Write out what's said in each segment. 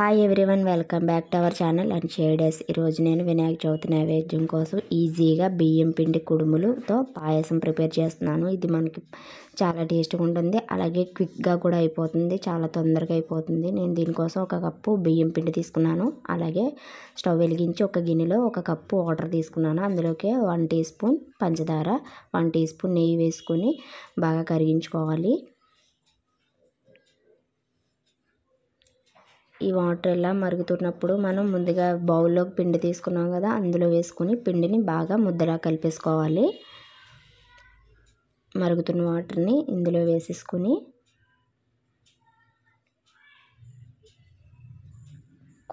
hi everyone welcome back to our channel and షేడర్స్ ఈరోజు నేను వినాయక చవితి నైవేద్యం కోసం ఈజీగా బియ్యం పిండి కుడుములతో పాయసం ప్రిపేర్ చేస్తున్నాను ఇది మనకి చాలా టేస్ట్గా ఉంటుంది అలాగే క్విక్గా కూడా అయిపోతుంది చాలా తొందరగా అయిపోతుంది నేను దీనికోసం ఒక కప్పు బియ్యం పిండి తీసుకున్నాను అలాగే స్టవ్ వెలిగించి ఒక గిన్నెలో ఒక కప్పు వాటర్ తీసుకున్నాను అందులోకి వన్ టీ స్పూన్ పంచదార వన్ టీ స్పూన్ నెయ్యి వేసుకొని బాగా కరిగించుకోవాలి ఈ వాటర్ ఎలా మరుగుతున్నప్పుడు మనం ముందుగా బౌల్లో పిండి తీసుకున్నాం కదా అందులో వేసుకొని పిండిని బాగా ముద్దలా కలిపేసుకోవాలి మరుగుతున్న వాటర్ని ఇందులో వేసేసుకొని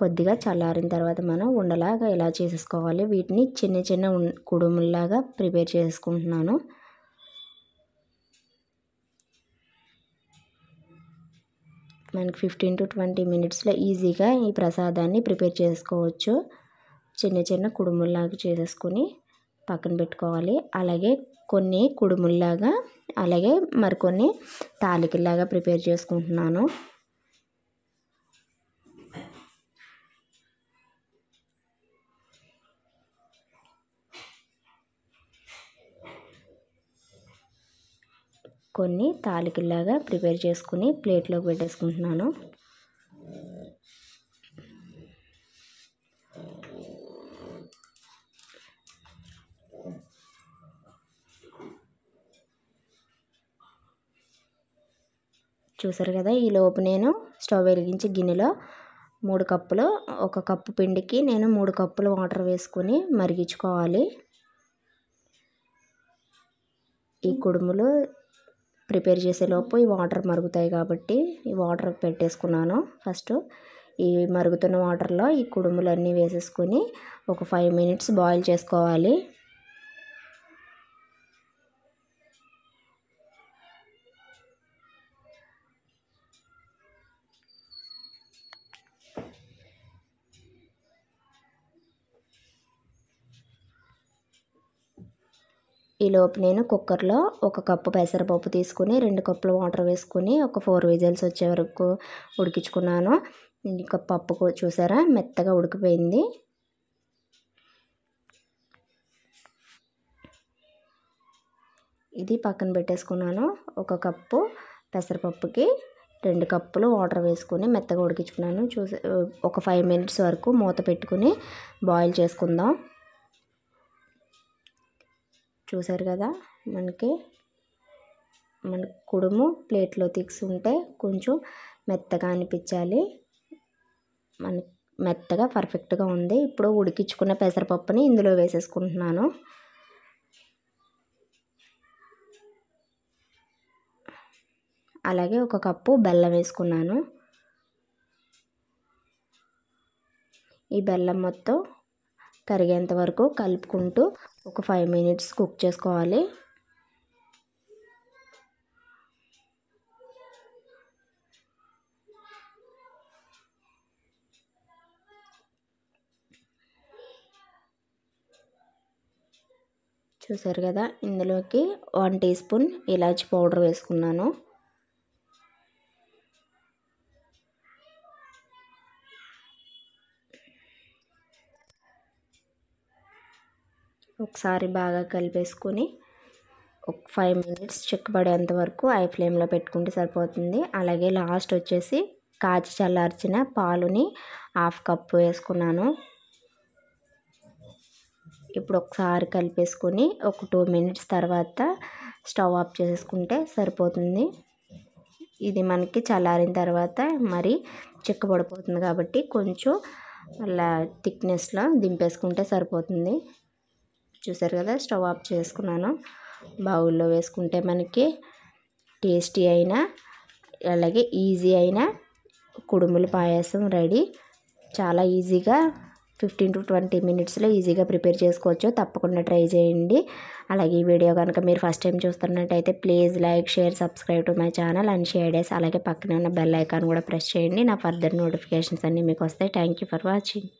కొద్దిగా చల్లారిన తర్వాత మనం ఉండలాగా ఇలా చేసేసుకోవాలి వీటిని చిన్న చిన్న కుడుముల్లాగా ప్రిపేర్ చేసుకుంటున్నాను మనకి ఫిఫ్టీన్ టు ట్వంటీ మినిట్స్లో ఈజీగా ఈ ప్రసాదాన్ని ప్రిపేర్ చేసుకోవచ్చు చిన్న చిన్న కుడుముల్లాగా చేసేసుకొని పక్కన పెట్టుకోవాలి అలాగే కొన్ని కుడుముల్లాగా అలాగే మరికొన్ని తాలికల్లాగా ప్రిపేర్ చేసుకుంటున్నాను కొన్ని తాలికల్లాగా ప్రిపేర్ చేసుకుని ప్లేట్లోకి పెట్టేసుకుంటున్నాను చూసారు కదా ఈ లోపు నేను స్టవ్ వెలిగించి గిన్నెలో మూడు కప్పులు ఒక కప్పు పిండికి నేను మూడు కప్పులు వాటర్ వేసుకొని మరిగించుకోవాలి ఈ కుడుములు ప్రిపేర్ చేసేలోపు ఈ వాటర్ మరుగుతాయి కాబట్టి ఈ వాటర్ పెట్టేసుకున్నాను ఫస్ట్ ఈ మరుగుతున్న వాటర్లో ఈ కుడుములన్నీ వేసేసుకొని ఒక ఫైవ్ మినిట్స్ బాయిల్ చేసుకోవాలి ఈలోపు నేను కుక్కర్లో ఒక కప్పు పెసరపప్పు తీసుకుని రెండు కప్పులు వాటర్ వేసుకుని ఒక ఫోర్ విజిల్స్ వచ్చే వరకు ఉడికించుకున్నాను ఇంకా పప్పు చూసారా మెత్తగా ఉడికిపోయింది ఇది పక్కన పెట్టేసుకున్నాను ఒక కప్పు పెసరపప్పుకి రెండు కప్పులు వాటర్ వేసుకుని మెత్తగా ఉడికించుకున్నాను చూసే ఒక ఫైవ్ మినిట్స్ వరకు మూత పెట్టుకుని బాయిల్ చేసుకుందాం చూసారు కదా మనకి మన కుడుము ప్లేట్లో ఉంటే కొంచెం మెత్తగా అనిపించాలి మన మెత్తగా పర్ఫెక్ట్గా ఉంది ఇప్పుడు ఉడికించుకున్న పెసరపప్పుని ఇందులో వేసేసుకుంటున్నాను అలాగే ఒక కప్పు బెల్లం వేసుకున్నాను ఈ బెల్లం మొత్తం కరిగేంత వరకు కలుపుకుంటూ ఒక ఫైవ్ మినిట్స్ కుక్ చేసుకోవాలి చూసారు కదా ఇందులోకి వన్ టీ స్పూన్ ఇలాచి పౌడర్ వేసుకున్నాను ఒకసారి బాగా కలిపేసుకొని ఒక ఫైవ్ మినిట్స్ చిక్కబడేంత వరకు ఐ ఫ్లేమ్లో పెట్టుకుంటే సరిపోతుంది అలాగే లాస్ట్ వచ్చేసి కాచి చల్లార్చిన పాలుని హాఫ్ కప్పు వేసుకున్నాను ఇప్పుడు ఒకసారి కలిపేసుకొని ఒక టూ మినిట్స్ తర్వాత స్టవ్ ఆఫ్ చేసుకుంటే సరిపోతుంది ఇది మనకి చల్లారిన తర్వాత మరి చిక్కబడిపోతుంది కాబట్టి కొంచెం అలా థిక్నెస్లో దింపేసుకుంటే సరిపోతుంది చూసారు కదా స్టవ్ ఆఫ్ చేసుకున్నాను బౌల్లో వేసుకుంటే మనకి టేస్టీ అయిన అలాగే ఈజీ అయిన కుడుములు పాయసం రెడీ చాలా ఈజీగా ఫిఫ్టీన్ టు ట్వంటీ మినిట్స్లో ఈజీగా ప్రిపేర్ చేసుకోవచ్చు తప్పకుండా ట్రై చేయండి అలాగే ఈ వీడియో కనుక మీరు ఫస్ట్ టైం చూస్తున్నట్టయితే please like share subscribe to my channel and share డేస్ అలాగే పక్కనే ఉన్న బెల్ ఐకాన్ కూడా ప్రెస్ చేయండి నా ఫర్దర్ నోటిఫికేషన్స్ అన్నీ మీకు వస్తాయి థ్యాంక్ ఫర్ వాచింగ్